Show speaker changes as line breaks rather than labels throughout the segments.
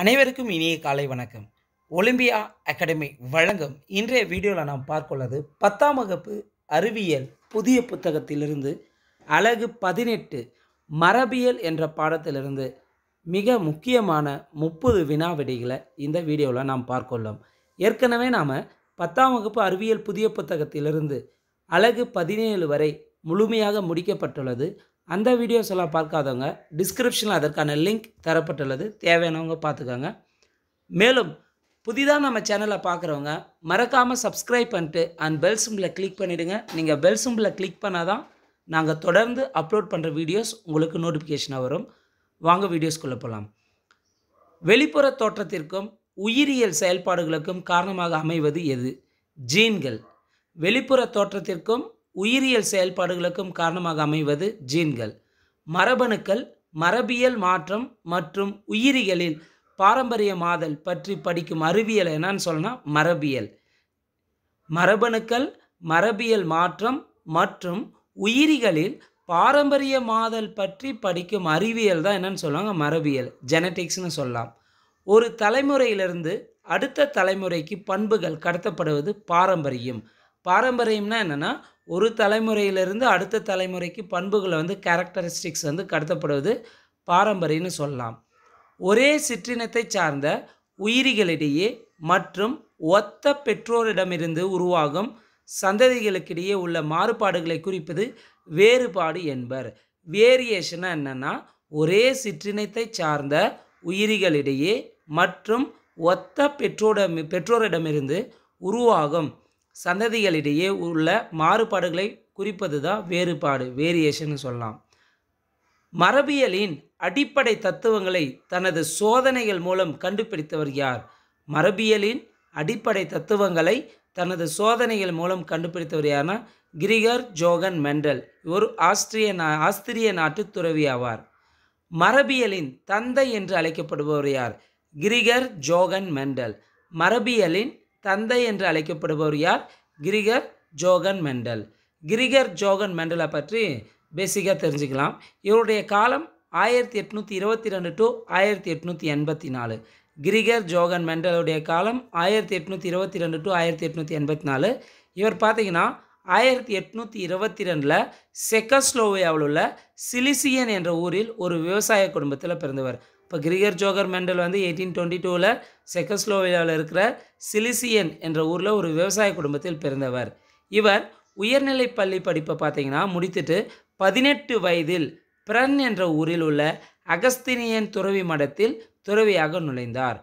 அனைவருக்கும் இனிய காலை வணக்கம் ஒலிம்பியா அகாடமி வழங்கும் இன்றைய வீடியோவில் நாம் பார்க்கொள்ளது பத்தாம் வகுப்பு அறிவியல் புதிய புத்தகத்திலிருந்து அழகு பதினெட்டு மரபியல் என்ற பாடத்திலிருந்து மிக முக்கியமான முப்பது வினாவிடைகளை இந்த வீடியோவில் நாம் பார்க்கொள்ளோம் ஏற்கனவே நாம் பத்தாம் வகுப்பு அறிவியல் புதிய புத்தகத்திலிருந்து அழகு பதினேழு வரை முழுமையாக முடிக்கப்பட்டுள்ளது அந்த வீடியோஸ் எல்லாம் பார்க்காதவங்க டிஸ்கிரிப்ஷனில் அதற்கான லிங்க் தரப்பட்டுள்ளது தேவையானவங்க பார்த்துக்கோங்க மேலும் புதிதாக நம்ம சேனலை பார்க்குறவங்க மறக்காமல் சப்ஸ்கிரைப் பண்ணிட்டு அண்ட் பெல் சிம்பில் கிளிக் பண்ணிவிடுங்க நீங்கள் பெல் சிம்பில் கிளிக் பண்ணால் தான் நாங்கள் தொடர்ந்து அப்லோட் பண்ணுற வீடியோஸ் உங்களுக்கு நோட்டிஃபிகேஷனாக வரும் வாங்க வீடியோஸ்குள்ளே போகலாம் வெளிப்புற தோற்றத்திற்கும் உயிரியல் செயல்பாடுகளுக்கும் காரணமாக அமைவது எது ஜீன்கள் வெளிப்புற தோற்றத்திற்கும் உயிரியல் செயல்பாடுகளுக்கும் காரணமாக அமைவது ஜீன்கள் மரபணுக்கள் மரபியல் மாற்றம் மற்றும் உயிரிகளில் பாரம்பரிய மாதல் பற்றி படிக்கும் அறிவியல் என்னன்னு சொல்லணும் மரபியல் மரபணுக்கள் மரபியல் மாற்றம் மற்றும் உயிரிகளில் பாரம்பரிய மாதல் பற்றி படிக்கும் அறிவியல் தான் என்னன்னு சொல்லுவாங்க மரபியல் ஜெனட்டிக்ஸ்னு சொல்லலாம் ஒரு தலைமுறையிலிருந்து அடுத்த தலைமுறைக்கு பண்புகள் கடத்தப்படுவது பாரம்பரியம் பாரம்பரியம்னா என்னென்னா ஒரு தலைமுறையிலிருந்து அடுத்த தலைமுறைக்கு பண்புகளை வந்து கேரக்டரிஸ்டிக்ஸ் வந்து கடத்தப்படுவது பாரம்பரியம்னு சொல்லலாம் ஒரே சிற்றினத்தை சார்ந்த உயிரிகளிடையே மற்றும் ஒத்த பெற்றோரிடமிருந்து உருவாகும் சந்ததிகளுக்கிடையே உள்ள மாறுபாடுகளை குறிப்பது வேறுபாடு என்பர் வேரியேஷனாக என்னென்னா ஒரே சிற்றினத்தை சார்ந்த உயிரிகளிடையே மற்றும் ஒத்த பெற்றோட பெற்றோரிடமிருந்து உருவாகும் சந்ததிகளிடையே உள்ள மாறுபாடுகளை குறிப்பது தான் வேறுபாடு வேரியேஷன் சொல்லலாம் மரபியலின் அடிப்படை தத்துவங்களை தனது சோதனைகள் மூலம் கண்டுபிடித்தவர் யார் மரபியலின் அடிப்படை தத்துவங்களை தனது சோதனைகள் மூலம் கண்டுபிடித்தவர் யார்னா கிரிகர் ஜோகன் மெண்டல் இவர் ஆஸ்திரிய நா ஆஸ்திரிய நாட்டு துறவி ஆவார் மரபியலின் தந்தை என்று அழைக்கப்படுபவர் யார் கிரிகர் ஜோகன் மெண்டல் மரபியலின் தந்தை என்று அழைக்கப்படுபவர் யார் Gregor Johann Mendel Gregor Johann மெண்டலை பற்றி பேசிக்காக தெரிஞ்சுக்கலாம் இவருடைய காலம் ஆயிரத்தி எட்நூற்றி இருபத்தி ரெண்டு டு ஆயிரத்தி எட்நூற்றி எண்பத்தி நாலு கிரிகர் ஜோகன் மெண்டலுடைய காலம் ஆயிரத்தி எட்நூற்றி இருபத்தி ரெண்டு டு ஆயிரத்தி எட்நூற்றி எண்பத்தி நாலு இவர் பார்த்தீங்கன்னா ஆயிரத்தி எட்நூற்றி இருபத்தி ரெண்டில் செக்கஸ்லோவியாவில் உள்ள சிலிசியன் என்ற ஊரில் ஒரு விவசாய குடும்பத்தில் பிறந்தவர் இப்போ கிரிகர் ஜோகர் மெண்டல் வந்து எயிட்டீன் டுவெண்ட்டி டூவில் செக்கஸ்லோவியாவில் இருக்கிற சிலிசியன் என்ற ஊரில் ஒரு விவசாய குடும்பத்தில் பிறந்தவர் இவர் உயர்நிலை பள்ளி படிப்பை பார்த்தீங்கன்னா முடித்துட்டு பதினெட்டு வயதில் பிரன் என்ற ஊரில் உள்ள அகஸ்தினியன் துறவி மடத்தில் துறவியாக நுழைந்தார்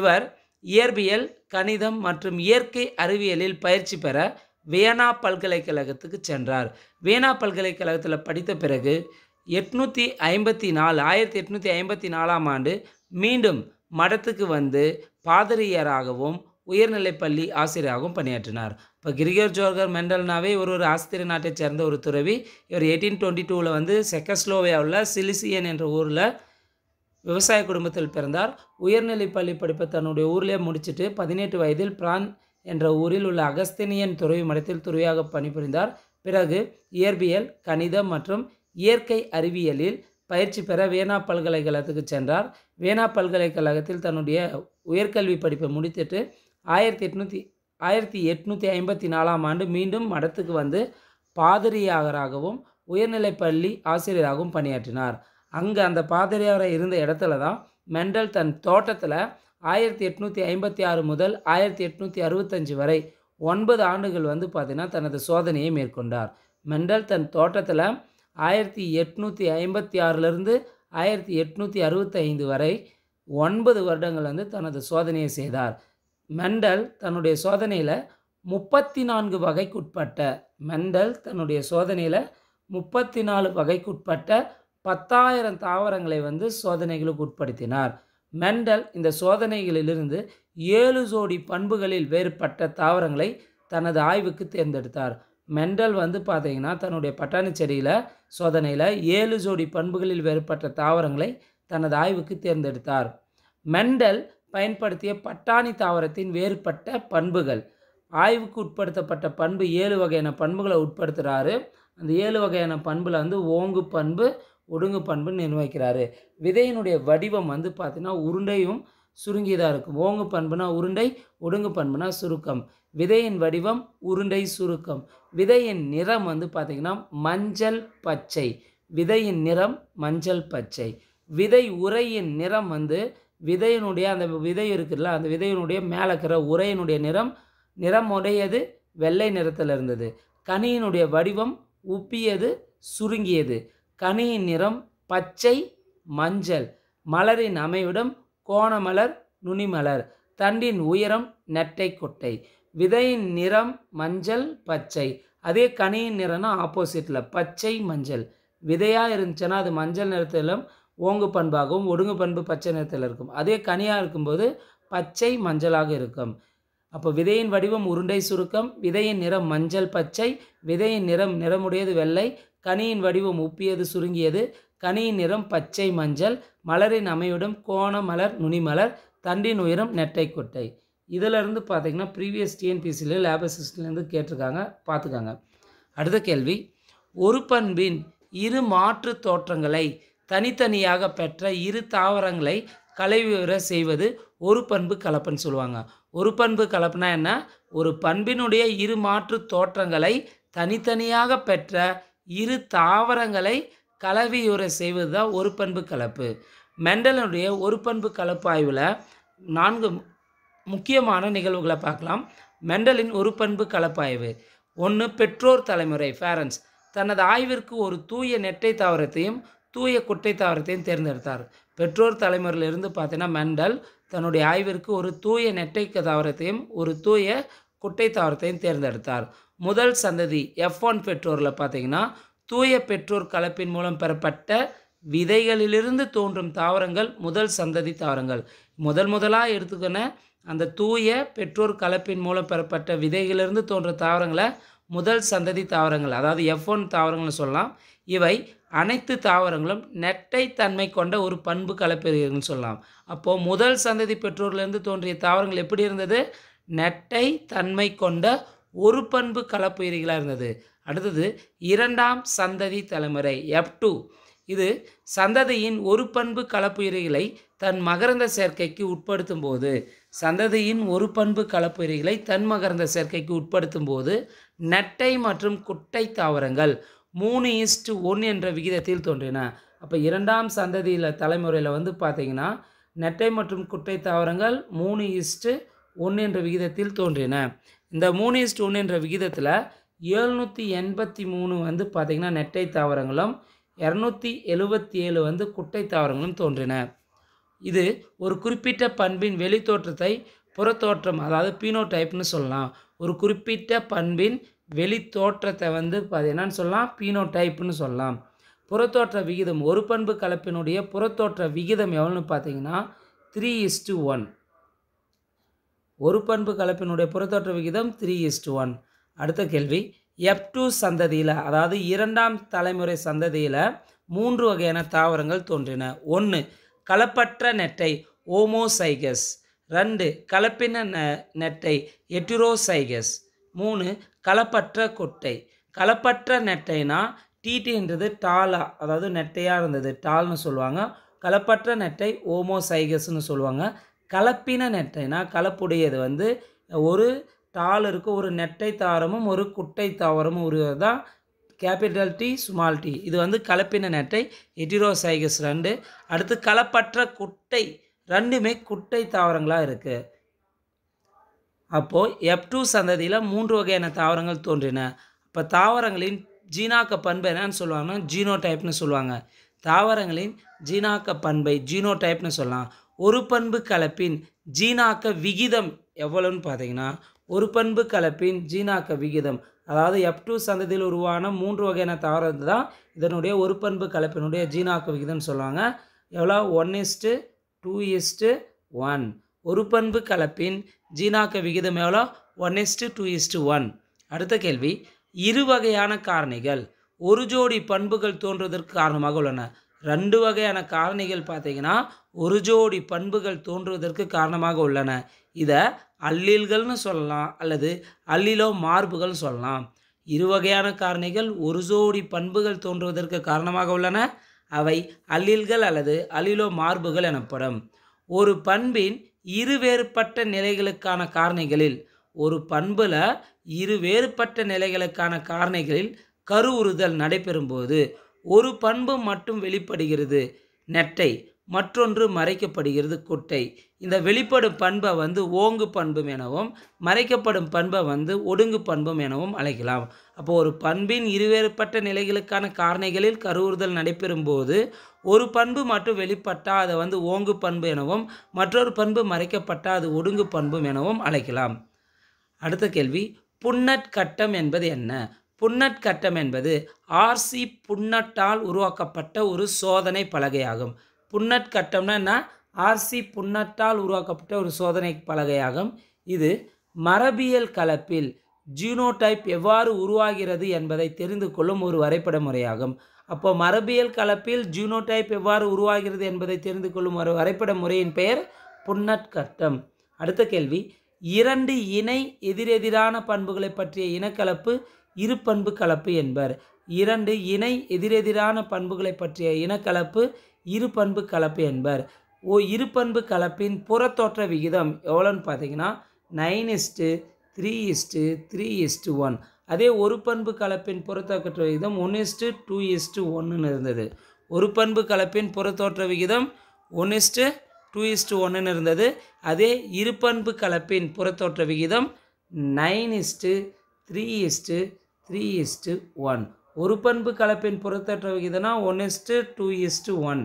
இவர் இயற்பியல் கணிதம் மற்றும் இயற்கை அறிவியலில் பயிற்சி பெற வியனா பல்கலைக்கழகத்துக்கு சென்றார் வியனா பல்கலைக்கழகத்தில் படித்த பிறகு எட்நூற்றி ஐம்பத்தி நாலு ஆயிரத்தி எட்நூற்றி ஐம்பத்தி நாலாம் ஆண்டு மீண்டும் மடத்துக்கு வந்து பாதிரியாராகவும் உயர்நிலைப்பள்ளி ஆசிரியராகவும் பணியாற்றினார் இப்போ கிரிகர் ஜோர்கர் மெண்டல்னாவே ஒரு ஒரு ஆஸ்திரிய நாட்டை சேர்ந்த ஒரு துறவி இவர் எயிட்டீன் டுவெண்ட்டி டூவில் வந்து செக்கஸ்லோவியாவில் சிலிசியன் என்ற ஊரில் விவசாய குடும்பத்தில் பிறந்தார் உயர்நிலைப் பள்ளி படிப்பை தன்னுடைய ஊரிலே முடிச்சுட்டு பதினெட்டு வயதில் பிரான் என்ற ஊரில் உள்ள அகஸ்தினியன் துறவி மடத்தில் துறவியாக பணிபுரிந்தார் பிறகு இயற்பியல் கணிதம் மற்றும் இயற்கை அறிவியலில் பயிற்சி பெற வேணா பல்கலைக்கழகத்துக்கு சென்றார் வேணா பல்கலைக்கழகத்தில் தன்னுடைய உயர்கல்வி படிப்பை முடித்துட்டு ஆயிரத்தி எட்நூற்றி ஆயிரத்தி எட்நூற்றி ஐம்பத்தி நாலாம் ஆண்டு மீண்டும் மடத்துக்கு வந்து பாதிரியாகராகவும் உயர்நிலை பள்ளி ஆசிரியராகவும் பணியாற்றினார் அங்கே அந்த பாதிரியார இருந்த இடத்துல தான் மெண்டல் தன் தோட்டத்தில் ஆயிரத்தி எட்நூற்றி ஐம்பத்தி ஆறு முதல் ஆயிரத்தி எட்நூற்றி அறுபத்தஞ்சு வரை ஒன்பது ஆண்டுகள் வந்து பார்த்திங்கன்னா தனது சோதனையை மேற்கொண்டார் மெண்டல் தன் தோட்டத்தில் ஆயிரத்தி எட்நூற்றி ஐம்பத்தி ஆறிலிருந்து ஆயிரத்தி எட்நூற்றி அறுபத்தைந்து வரை ஒன்பது வருடங்கள் வந்து தனது சோதனையை செய்தார் மெண்டல் தன்னுடைய சோதனையில் முப்பத்தி நான்கு வகைக்குட்பட்ட மெண்டல் தன்னுடைய சோதனையில் முப்பத்தி நாலு வகைக்குட்பட்ட பத்தாயிரம் தாவரங்களை வந்து சோதனைகளுக்கு உட்படுத்தினார் மெண்டல் இந்த சோதனைகளிலிருந்து ஏழு ஜோடி பண்புகளில் வேறுபட்ட தாவரங்களை தனது ஆய்வுக்கு தேர்ந்தெடுத்தார் மெண்டல் வந்து பார்த்திங்கன்னா தன்னுடைய பட்டாணி செடியில் சோதனையில் ஏழு ஜோடி பண்புகளில் வேறுபட்ட தாவரங்களை தனது ஆய்வுக்கு தேர்ந்தெடுத்தார் மெண்டல் பயன்படுத்திய பட்டாணி தாவரத்தின் வேறுபட்ட பண்புகள் ஆய்வுக்கு உட்படுத்தப்பட்ட பண்பு ஏழு வகையான பண்புகளை உட்படுத்துகிறாரு அந்த ஏழு வகையான பண்பில் வந்து ஓங்கு பண்பு ஒடுங்கு பண்பு நிர்வகிக்கிறாரு விதையினுடைய வடிவம் வந்து பார்த்திங்கன்னா உருண்டையும் சுருங்கியதாக இருக்கும் ஓங்கு பண்புனா உருண்டை ஒடுங்கு பண்புனா சுருக்கம் விதையின் வடிவம் உருண்டை சுருக்கம் விதையின் நிறம் வந்து பார்த்திங்கன்னா மஞ்சள் பச்சை விதையின் நிறம் மஞ்சள் பச்சை விதை உரையின் நிறம் வந்து விதையினுடைய அந்த விதை இருக்குதுல்ல அந்த விதையினுடைய மேலே இருக்கிற உரையினுடைய நிறம் நிறமுடையது வெள்ளை நிறத்தில் இருந்தது கனியினுடைய வடிவம் உப்பியது சுருங்கியது கனியின் நிறம் பச்சை மஞ்சள் மலரின் அமைவிடம் கோணமலர் நுனிமலர் தண்டின் உயரம் நெட்டை கொட்டை விதையின் நிறம் மஞ்சள் பச்சை அதே கனியின் நிறம்னா ஆப்போசிட்டில் பச்சை மஞ்சள் விதையாக இருந்துச்சுன்னா அது மஞ்சள் நிறத்திலும் ஓங்கு பண்பாகவும் ஒடுங்கு பண்பு பச்சை நிறத்தில் இருக்கும் அதே கனியாக இருக்கும்போது பச்சை மஞ்சளாக இருக்கும் அப்போ விதையின் வடிவம் உருண்டை சுருக்கம் விதையின் நிறம் மஞ்சள் பச்சை விதையின் நிறம் நிறமுடையது வெள்ளை கனியின் வடிவம் உப்பியது சுருங்கியது கனியின் நிறம் பச்சை மஞ்சள் மலரின் அமையுடன் கோண மலர் நுனிமலர் தண்டின் உயரம் நெட்டை கொட்டை இதிலிருந்து பார்த்தீங்கன்னா ப்ரீவியஸ் டிஎன்பிசியில் லேப் கேட்டிருக்காங்க பார்த்துக்காங்க அடுத்த கேள்வி ஒரு பண்பின் இரு மாற்று தோற்றங்களை தனித்தனியாக பெற்ற இரு தாவரங்களை கலைவிவர செய்வது ஒரு பண்பு கலப்புன்னு சொல்லுவாங்க ஒரு பண்பு கலப்புனா என்ன ஒரு பண்பினுடைய இரு மாற்று தோற்றங்களை தனித்தனியாக பெற்ற இரு தாவரங்களை கலவியுரை செய்வது தான் ஒரு பண்பு கலப்பு மெண்டலனுடைய ஒரு பண்பு கலப்பாய்வில் நான்கு முக்கியமான நிகழ்வுகளை பார்க்கலாம் மெண்டலின் ஒரு பண்பு கலப்பாய்வு ஒன்று பெற்றோர் தலைமுறை ஃபேரன்ஸ் தனது ஆய்விற்கு ஒரு தூய நெட்டை தாவரத்தையும் தூய குட்டை தாவரத்தையும் தேர்ந்தெடுத்தார் பெற்றோர் தலைமுறையிலிருந்து பார்த்தீங்கன்னா மெண்டல் தன்னுடைய ஆய்விற்கு ஒரு தூய நெட்டை தாவரத்தையும் ஒரு தூய குட்டை தாவரத்தையும் தேர்ந்தெடுத்தார் முதல் சந்ததி எஃப் ஒன் பெற்றோரில் பார்த்தீங்கன்னா தூய பெற்றோர் கலப்பின் மூலம் பெறப்பட்ட விதைகளிலிருந்து தோன்றும் தாவரங்கள் முதல் சந்ததி தாவரங்கள் முதல் முதலாக எடுத்துக்கின அந்த தூய பெற்றோர் கலப்பின் மூலம் பெறப்பட்ட விதைகளிலிருந்து தோன்ற தாவரங்களை முதல் சந்ததி தாவரங்கள் அதாவது எஃப் ஒன் தாவரங்கள்னு சொல்லலாம் இவை அனைத்து தாவரங்களும் நெட்டை தன்மை கொண்ட ஒரு பண்பு கலப்பெறுகிறதுன்னு சொல்லலாம் அப்போது முதல் சந்ததி பெற்றோர்லேருந்து தோன்றிய தாவரங்கள் எப்படி இருந்தது நெட்டை தன்மை கொண்ட ஒரு பண்பு கலப்பு இருந்தது அடுத்தது இரண்டாம் சந்ததி தலைமுறை எஃப் டூ இது சந்ததியின் ஒரு பண்பு கலப்புயிரிகளை தன் மகரந்த சேர்க்கைக்கு உட்படுத்தும் போது சந்ததியின் ஒரு பண்பு கலப்புயிரிகளை தன் மகரந்த சேர்க்கைக்கு உட்படுத்தும் போது நட்டை மற்றும் குட்டை தாவரங்கள் மூணு இஸ்டு ஒன் என்ற விகிதத்தில் தோன்றின அப்போ இரண்டாம் சந்ததியில் தலைமுறையில் வந்து பார்த்திங்கன்னா நெட்டை மற்றும் குட்டை தாவரங்கள் மூணு இஸ்ட்டு ஒன்று என்ற விகிதத்தில் தோன்றின இந்த மூணு இஸ்ட் ஒன்று என்ற விகிதத்தில் ஏழ்நூற்றி எண்பத்தி மூணு வந்து பார்த்திங்கன்னா நெட்டை தாவரங்களும் இரநூத்தி எழுபத்தி ஏழு வந்து குட்டை தாவரங்களும் தோன்றின இது ஒரு குறிப்பிட்ட பண்பின் வெளித்தோற்றத்தை புறத்தோற்றம் அதாவது பீனோ டைப்னு சொல்லலாம் ஒரு குறிப்பிட்ட பண்பின் வெளித்தோற்றத்தை வந்து என்னன்னு சொல்லலாம் பீனோ டைப்னு சொல்லலாம் புறத்தோற்ற விகிதம் ஒரு பண்பு கலப்பினுடைய புறத்தோற்ற விகிதம் எவ்வளோன்னு பார்த்தீங்கன்னா த்ரீ இஸ் டு ஒன் ஒரு பண்பு கலப்பினுடைய புறத்தோற்ற விகிதம் த்ரீ இஸ் டு ஒன் அடுத்த கேள்வி எப் டூ சந்ததியில் அதாவது இரண்டாம் தலைமுறை சந்ததியில் மூன்று வகையான தாவரங்கள் தோன்றின ஒன்று கலப்பற்ற நெட்டை ஓமோசைகஸ் ரெண்டு கலப்பின நெட்டை எட்டிரோசைகஸ் மூணு கலப்பற்ற கொட்டை கலப்பற்ற நெட்டைனா டிடின்றது டாலா அதாவது நெட்டையாக இருந்தது டால்னு சொல்லுவாங்க கலப்பற்ற நெட்டை ஓமோசைகஸ்னு சொல்லுவாங்க கலப்பின நெட்டைனா கலப்புடையது வந்து ஒரு டாலருக்கு ஒரு நெட்டை தாவரமும் ஒரு குட்டை தாவரமும் தான் கேபிட்டல் டி சுமால் டி இது வந்து கலப்பின நெட்டை எட்டிரோசைகஸ் ரெண்டு அடுத்து கலப்பற்ற குட்டை ரெண்டுமே குட்டை தாவரங்களாக இருக்குது அப்போது எப்டூ சந்ததியில் மூன்று வகையான தாவரங்கள் தோன்றின இப்போ தாவரங்களின் ஜீனாக்க பண்பு என்னன்னு சொல்லுவாங்கன்னா ஜீனோ டைப்னு சொல்லுவாங்க தாவரங்களின் ஜீனாக்க பண்பை ஜீனோ டைப்னு சொல்லலாம் ஒரு பண்பு கலப்பின் ஜீனாக்க விகிதம் எவ்வளோன்னு பார்த்தீங்கன்னா ஒரு பண்பு கலப்பின் ஜீனாக்க விகிதம் அதாவது எஃப் டூ சந்ததியில் உருவான மூன்று வகையான தாவரத்து தான் இதனுடைய ஒரு பண்பு கலப்பினுடைய ஜீனாக்க விகிதம்னு சொல்லுவாங்க எவ்வளோ one is to two is to one ஒரு பண்பு கலப்பின் ஜீனாக்க விகிதம் எவ்வளோ one is to two is to one அடுத்த கேள்வி இரு வகையான காரணிகள் ஒரு ஜோடி பண்புகள் தோன்றுவதற்கு காரணமாக உள்ளன ரெண்டு வகையான காரணிகள் பார்த்தீங்கன்னா ஒரு ஜோடி பண்புகள் தோன்றுவதற்கு காரணமாக உள்ளன இதை அல்லீல்கள்னு சொல்லலாம் அல்லது அல்லிலோ மார்புகள் சொல்லலாம் இருவகையான காரணிகள் ஒரு ஜோடி பண்புகள் தோன்றுவதற்கு காரணமாக உள்ளன அவை அல்லீல்கள் அல்லது அல்லிலோ மார்புகள் எனப்படும் ஒரு பண்பின் இரு வேறுபட்ட நிலைகளுக்கான காரணிகளில் ஒரு பண்பில் இரு வேறுபட்ட நிலைகளுக்கான காரணிகளில் கருவுறுதல் நடைபெறும்போது ஒரு பண்பு மட்டும் வெளிப்படுகிறது நெட்டை மற்றொன்று மறைக்கப்படுகிறது குட்டை இந்த வெளிப்படும் பண்பை வந்து ஓங்கு பண்பும் எனவும் மறைக்கப்படும் பண்பை வந்து ஒடுங்கு பண்பும் எனவும் அழைக்கலாம் அப்போது ஒரு பண்பின் இருவேறுபட்ட நிலைகளுக்கான காரணிகளில் கருவுறுதல் நடைபெறும் போது ஒரு பண்பு மட்டும் வெளிப்பட்டால் அதை வந்து ஓங்கு பண்பு எனவும் மற்றொரு பண்பு மறைக்கப்பட்டால் அது ஒடுங்கு பண்பும் எனவும் அழைக்கலாம் அடுத்த கேள்வி புன்னட்கட்டம் என்பது என்ன புன்னட்கட்டம் என்பது ஆர்சி புன்னட்டால் உருவாக்கப்பட்ட ஒரு சோதனை பலகையாகும் புன்னட்கட்டம்னா என்ன ஆர்சி புன்னட்டால் உருவாக்கப்பட்ட ஒரு சோதனை பலகையாகும் இது மரபியல் கலப்பில் ஜீனோடைப் எவ்வாறு உருவாகிறது என்பதை தெரிந்து கொள்ளும் ஒரு வரைபட முறையாகும் அப்போ மரபியல் கலப்பில் ஜீனோடைப் எவ்வாறு உருவாகிறது என்பதை தெரிந்து கொள்ளும் ஒரு வரைபட முறையின் பெயர் புன்னட்கட்டம் அடுத்த கேள்வி இரண்டு இணை எதிரெதிரான பண்புகளை பற்றிய இனக்கலப்பு இரு பண்பு கலப்பு என்பர் இரண்டு இணை எதிரெதிரான பண்புகளை பற்றிய இனக்கலப்பு இரு பண்பு கலப்பு என்பர் ஓ இருப்பண்பு கலப்பின் புறத்தோற்ற விகிதம் எவ்வளோன்னு பார்த்தீங்கன்னா nine is to three is to three is to one அதே ஒரு பண்பு கலப்பின் புறத்தோற்ற விகிதம் ஒன் இஸ்ட்டு டூ இஸ்ட்டு ஒன்றுன்னு இருந்தது ஒரு பண்பு கலப்பின் புறத்தோற்ற விகிதம் ஒன் இஸ்ட்டு டூ இஸ்ட்டு ஒன்றுன்னு இருந்தது அதே இருபண்பு கலப்பின் புறத்தோற்ற விகிதம் nine is to three is to three is to one ஒரு பண்பு கலப்பின் புறத்தோற்ற விகிதம்னா one is to two is to one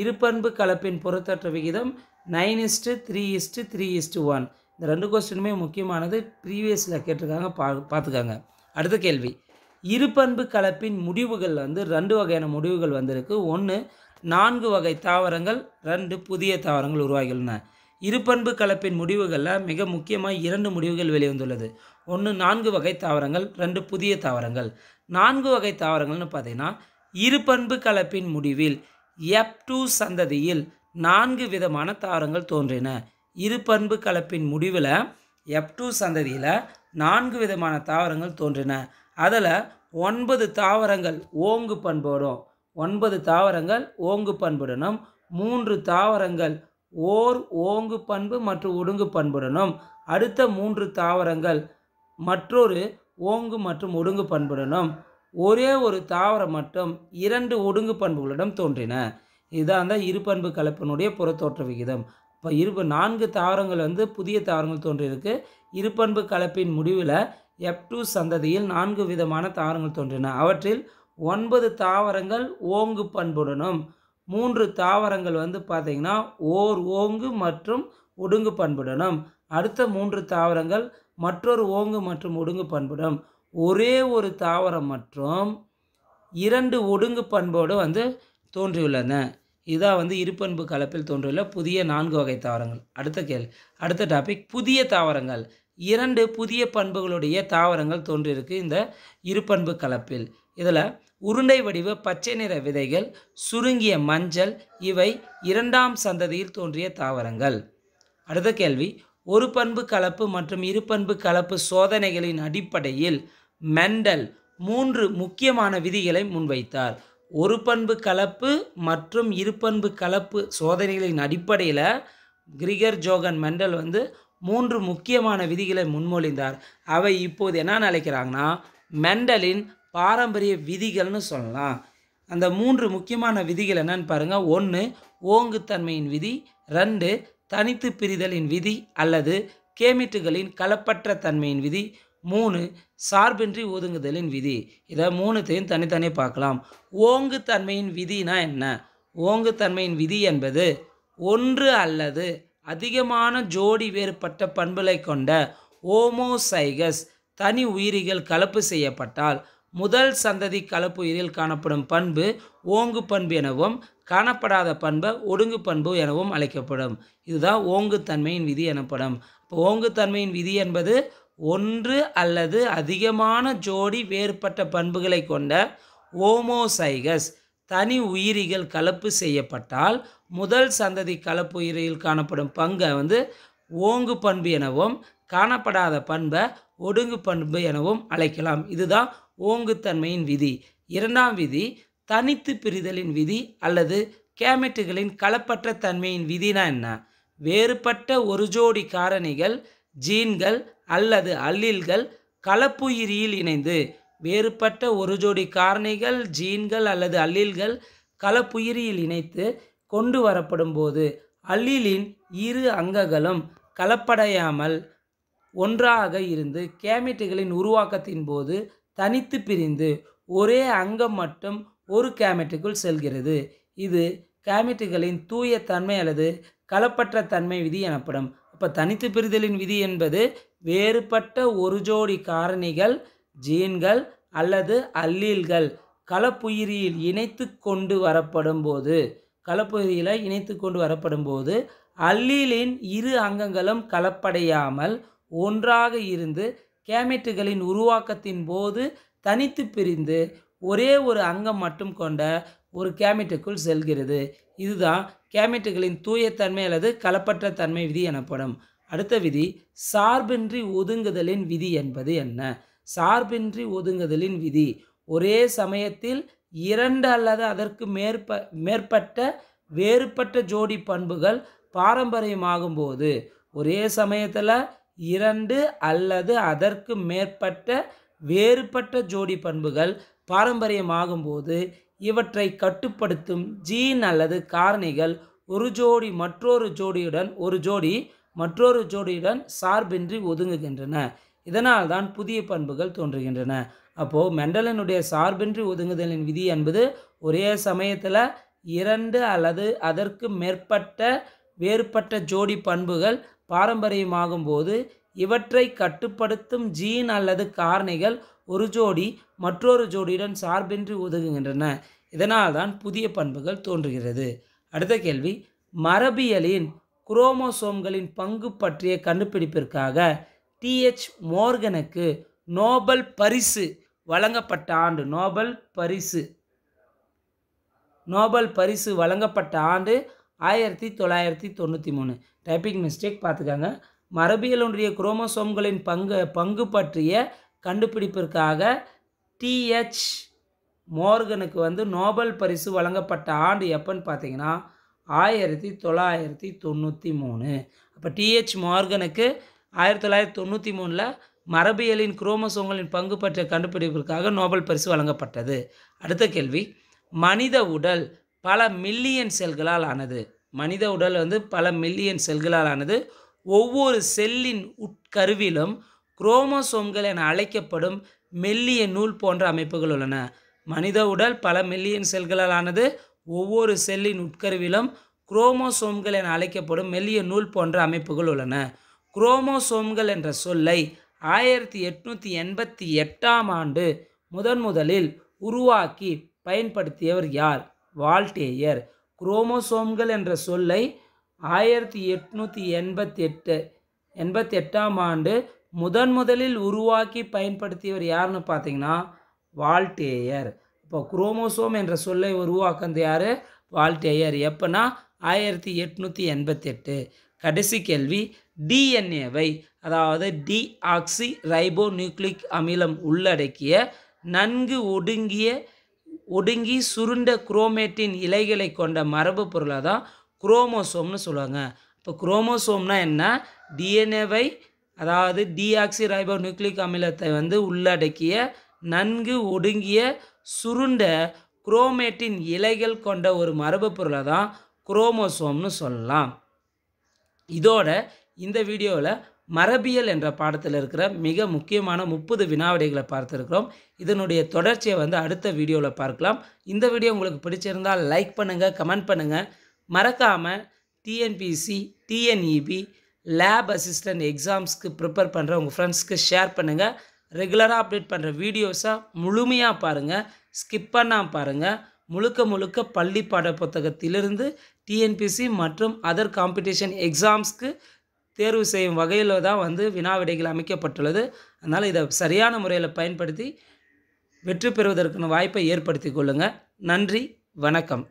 இருபண்பு கலப்பின் புறத்தோற்ற விகிதம் nine is to three is to three is to one இந்த ரெண்டு கொஸ்டினுமே முக்கியமானது ப்ரீவியஸில் கேட்டிருக்காங்க பா பார்த்துக்காங்க அடுத்த கேள்வி இருபண்பு கலப்பின் முடிவுகள் வந்து ரெண்டு வகையான முடிவுகள் வந்திருக்கு ஒன்று நான்கு வகை தாவரங்கள் ரெண்டு புதிய தாவரங்கள் உருவாகியுள்ளன இருபண்பு கலப்பின் முடிவுகளில் மிக முக்கியமாக இரண்டு முடிவுகள் வெளிவந்துள்ளது ஒன்று நான்கு வகை தாவரங்கள் ரெண்டு புதிய தாவரங்கள் நான்கு வகை தாவரங்கள்னு பார்த்தீங்கன்னா இருபண்பு கலப்பின் முடிவில் எப்டூ சந்ததியில் நான்கு விதமான தாவரங்கள் தோன்றின இரு பண்பு கலப்பின் முடிவில் டூ சந்ததியில் நான்கு விதமான தாவரங்கள் தோன்றின அதில் ஒன்பது தாவரங்கள் ஓங்கு பண்புடும் ஒன்பது தாவரங்கள் ஓங்கு பண்புடனும் மூன்று தாவரங்கள் ஓர் ஓங்கு பண்பு மற்றும் ஒடுங்கு பண்புடனும் அடுத்த மூன்று தாவரங்கள் மற்றொரு ஓங்கு மற்றும் ஒடுங்கு பண்புடனும் ஒரே ஒரு தாவரம் மட்டும் இரண்டு ஒடுங்கு பண்புகளிடம் தோன்றின இதுதான் தான் இருபண்பு கலப்பினுடைய புறத்தோற்ற விகிதம் இப்போ இருப நான்கு தாவரங்கள் வந்து புதிய தாவரங்கள் தோன்றியிருக்கு இருபண்பு கலப்பின் முடிவில் எப் டூ சந்ததியில் நான்கு விதமான தாவரங்கள் தோன்றின அவற்றில் ஒன்பது தாவரங்கள் ஓங்கு பண்புடனும் மூன்று தாவரங்கள் வந்து பார்த்திங்கன்னா ஓர் ஓங்கு மற்றும் ஒடுங்கு பண்புடனும் அடுத்த மூன்று தாவரங்கள் மற்றொரு ஓங்கு மற்றும் ஒடுங்கு பண்புடன் ஒரே ஒரு தாவரம் மற்றும் இரண்டு ஒடுங்கு பண்போடு வந்து தோன்றியுள்ளன இதான் வந்து இருப்பண்பு கலப்பில் தோன்றியுள்ள புதிய நான்கு வகை தாவரங்கள் அடுத்த கேள்வி அடுத்த டாபிக் புதிய தாவரங்கள் இரண்டு புதிய பண்புகளுடைய தாவரங்கள் தோன்றியிருக்கு இந்த இருப்பண்பு கலப்பில் இதில் உருண்டை வடிவ பச்சை நிற விதைகள் சுருங்கிய மஞ்சள் இவை இரண்டாம் சந்ததியில் தோன்றிய தாவரங்கள் அடுத்த கேள்வி ஒரு பண்பு கலப்பு மற்றும் இருபண்பு கலப்பு சோதனைகளின் அடிப்படையில் மெண்டல் மூன்று முக்கியமான விதிகளை முன்வைத்தார் ஒரு பண்பு கலப்பு மற்றும் இருபண்பு கலப்பு சோதனைகளின் அடிப்படையில் கிரிகர் ஜோகன் மெண்டல் வந்து மூன்று முக்கியமான விதிகளை முன்மொழிந்தார் அவை இப்போது என்னென்ன நினைக்கிறாங்கன்னா மெண்டலின் பாரம்பரிய விதிகள்னு சொல்லலாம் அந்த மூன்று முக்கியமான விதிகள் என்னன்னு பாருங்கள் ஒன்று ஓங்குத்தன்மையின் விதி ரெண்டு தனித்து பிரிதலின் விதி அல்லது கேமிட்டுகளின் கலப்பற்ற தன்மையின் விதி மூணு சார்பின்றி ஒதுங்குதலின் விதி இதை மூணுத்தையும் தனித்தனியே பார்க்கலாம் ஓங்கு தன்மையின் விதினா என்ன ஓங்கு தன்மையின் விதி என்பது ஒன்று அல்லது அதிகமான ஜோடி வேறுபட்ட பண்புகளை கொண்ட ஓமோசைகஸ் தனி உயிரிகள் கலப்பு செய்யப்பட்டால் முதல் சந்ததி கலப்பு உயிரில் காணப்படும் பண்பு ஓங்கு பண்பு எனவும் காணப்படாத பண்பை ஒடுங்கு பண்பு எனவும் அழைக்கப்படும் இதுதான் ஓங்கு தன்மையின் விதி எனப்படும் இப்போ ஓங்கு தன்மையின் விதி என்பது ஒன்று அல்லது அதிகமான ஜோடி வேறுபட்ட பண்புகளை கொண்ட ஓமோசைகஸ் தனி உயிரிகள் கலப்பு செய்யப்பட்டால் முதல் சந்ததி கலப்பு உயிரியில் காணப்படும் பங்கை வந்து ஓங்கு பண்பு எனவும் காணப்படாத பண்பை ஒடுங்கு பண்பு எனவும் அழைக்கலாம் இதுதான் ஓங்குத்தன்மையின் விதி இரண்டாம் விதி தனித்து பிரிதலின் விதி அல்லது கேமெட்டுகளின் கலப்பற்ற தன்மையின் விதினா என்ன வேறுபட்ட ஒரு ஜோடி காரணிகள் ஜீன்கள் அல்லது அல்லில்கள் கலப்புயிரியில் இணைந்து வேறுபட்ட ஒரு ஜோடி காரணிகள் ஜீன்கள் அல்லது அல்லில்கள் கலப்புயிரியில் இணைத்து கொண்டு வரப்படும் போது அல்லிலின் இரு அங்கங்களும் கலப்படையாமல் ஒன்றாக இருந்து கேமெட்டுகளின் உருவாக்கத்தின் போது தனித்து பிரிந்து ஒரே அங்கம் மட்டும் ஒரு கேமெட்டுக்குள் செல்கிறது இது கேமெட்டுகளின் தூய தன்மை அல்லது கலப்பற்ற தன்மை விதி எனப்படும் அப்போ தனித்து பிரிதலின் விதி என்பது வேறுபட்ட ஒரு ஜோடி காரணிகள் ஜீன்கள் அல்லது அல்லீல்கள் கலப்புயிரியில் இணைத்து கொண்டு வரப்படும் போது கலப்புயிரியில் இணைத்து கொண்டு வரப்படும் போது அல்லீலின் இரு அங்கங்களும் கலப்படையாமல் ஒன்றாக இருந்து கேமெட்டுகளின் உருவாக்கத்தின் போது தனித்து பிரிந்து ஒரே ஒரு அங்கம் மட்டும் கொண்ட ஒரு கேமிட்டுக்குள் செல்கிறது இதுதான் கேமிட்டுகளின் தூயத்தன்மை அல்லது கலப்பற்ற தன்மை விதி எனப்படும் அடுத்த விதி சார்பின்றி ஒதுங்குதலின் விதி என்பது என்ன சார்பின்றி ஒதுங்குதலின் விதி ஒரே சமயத்தில் இரண்டு அல்லது அதற்கு மேற்ப மேற்பட்ட வேறுபட்ட ஜோடி பண்புகள் பாரம்பரியமாகும்போது ஒரே சமயத்தில் இரண்டு அல்லது அதற்கு மேற்பட்ட வேறுபட்ட ஜோடி பண்புகள் பாரம்பரியமாகும்போது இவற்றை கட்டுப்படுத்தும் ஜீன் அல்லது காரணிகள் ஒரு ஜோடி மற்றொரு ஜோடியுடன் ஒரு ஜோடி மற்றொரு ஜோடியுடன் சார்பின்றி ஒதுங்குகின்றன இதனால்தான் புதிய பண்புகள் தோன்றுகின்றன அப்போது மெண்டலனுடைய சார்பின்றி ஒதுங்குதலின் விதி என்பது ஒரே சமயத்தில் இரண்டு அல்லது அதற்கு மேற்பட்ட வேறுபட்ட ஜோடி பண்புகள் பாரம்பரியமாகும் போது இவற்றை கட்டுப்படுத்தும் ஜீன் அல்லது காரணிகள் ஒரு ஜோடி மற்றொரு ஜோடியுடன் சார்பின்றி உதவுகின்றன இதனால்தான் புதிய பண்புகள் தோன்றுகிறது அடுத்த கேள்வி மரபியலின் குரோமோசோம்களின் பங்கு பற்றிய கண்டுபிடிப்பிற்காக டிஹெச் மோர்கனுக்கு நோபல் பரிசு வழங்கப்பட்ட ஆண்டு நோபல் பரிசு நோபல் பரிசு வழங்கப்பட்ட ஆண்டு ஆயிரத்தி தொள்ளாயிரத்தி தொண்ணூற்றி மூணு டைப்பிங் மிஸ்டேக் பார்த்துக்காங்க மரபியலுடைய குரோமோசோம்களின் பங்கு பங்கு பற்றிய கண்டுபிடிப்பிற்காக டிஹெச் மோர்கனுக்கு வந்து நோபல் பரிசு வழங்கப்பட்ட ஆண்டு எப்போன்னு பார்த்தீங்கன்னா ஆயிரத்தி தொள்ளாயிரத்தி தொண்ணூற்றி மூணு அப்போ டிஹெச் மோர்கனுக்கு ஆயிரத்தி தொள்ளாயிரத்தி தொண்ணூற்றி மூணில் மரபியலின் குரோமசோங்களின் பங்கு பற்றிய கண்டுபிடிப்பிற்காக நோபல் பரிசு வழங்கப்பட்டது அடுத்த கேள்வி மனித உடல் பல மில்லியன் செல்களால் ஆனது மனித உடல் வந்து பல மில்லியன் செல்களால் ஆனது ஒவ்வொரு செல்லின் உட்கருவிலும் குரோமோசோம்கள் என அழைக்கப்படும் மெல்லிய நூல் போன்ற அமைப்புகள் உள்ளன மனித உடல் பல மில்லியன் செல்களால் ஆனது ஒவ்வொரு செல்லின் உட்கருவிலும் குரோமோசோம்கள் என அழைக்கப்படும் மெல்லிய நூல் போன்ற அமைப்புகள் உள்ளன குரோமோசோம்கள் என்ற சொல்லை ஆயிரத்தி எட்நூற்றி எண்பத்தி எட்டாம் ஆண்டு முதன் முதலில் உருவாக்கி பயன்படுத்தியவர் யார் வால்டேயர் குரோமோசோம்கள் என்ற சொல்லை ஆயிரத்தி எட்நூற்றி எண்பத்தி எட்டு எண்பத்தி எட்டாம் ஆண்டு முதன் முதலில் உருவாக்கி பயன்படுத்தியவர் யாருன்னு பார்த்தீங்கன்னா வால்டேயர் இப்போ குரோமோசோம் என்ற சொல்லை உருவாக்குனது யார் வால்டேயர் எப்போனா ஆயிரத்தி எட்நூற்றி எண்பத்தெட்டு கடைசி கேள்வி டிஎன்ஏவை அதாவது டிஆக்சி ரைபோ நியூக்ளிக் அமிலம் உள்ளடக்கிய நன்கு ஒடுங்கிய ஒடுங்கி சுருண்ட குரோமேட்டின் இலைகளை கொண்ட மரபு பொருளாக தான் குரோமோசோம்னு சொல்லுவாங்க இப்போ குரோமோசோம்னா என்ன டிஎன்ஏவை அதாவது டிஆக்சி ரைபோ நியூக்ளிக் அமிலத்தை வந்து உள்ளடக்கிய நன்கு ஒடுங்கிய சுருண்ட குரோமேட்டின் இலைகள் கொண்ட ஒரு மரபு பொருளை தான் குரோமோசோம்னு சொல்லலாம் இதோட இந்த வீடியோவில் மரபியல் என்ற பாடத்தில் இருக்கிற மிக முக்கியமான முப்பது வினாவிடைகளை பார்த்துருக்கிறோம் இதனுடைய தொடர்ச்சியை வந்து அடுத்த வீடியோவில் பார்க்கலாம் இந்த வீடியோ உங்களுக்கு பிடிச்சிருந்தால் லைக் பண்ணுங்கள் கமெண்ட் பண்ணுங்கள் மறக்காமல் டிஎன்பிசி டிஎன்இபி லேப் அசிஸ்டன்ட் எக்ஸாம்ஸ்க்கு ப்ரிப்பேர் பண்ணுற உங்கள் ஃப்ரெண்ட்ஸ்க்கு ஷேர் பண்ணுங்கள் ரெகுலராக அப்டேட் பண்ணுற வீடியோஸை முழுமையாக பாருங்கள் ஸ்கிப் பண்ணால் பாருங்கள் முழுக்க முழுக்க பள்ளி பாட புத்தகத்திலிருந்து டிஎன்பிசி மற்றும் அதர் காம்படிஷன் எக்ஸாம்ஸ்க்கு தேர்வு செய்யும் வகையில் தான் வந்து வினாவிடைகள் அமைக்கப்பட்டுள்ளது அதனால் இதை சரியான முறையில் பயன்படுத்தி வெற்றி பெறுவதற்கான வாய்ப்பை ஏற்படுத்தி கொள்ளுங்கள் நன்றி வணக்கம்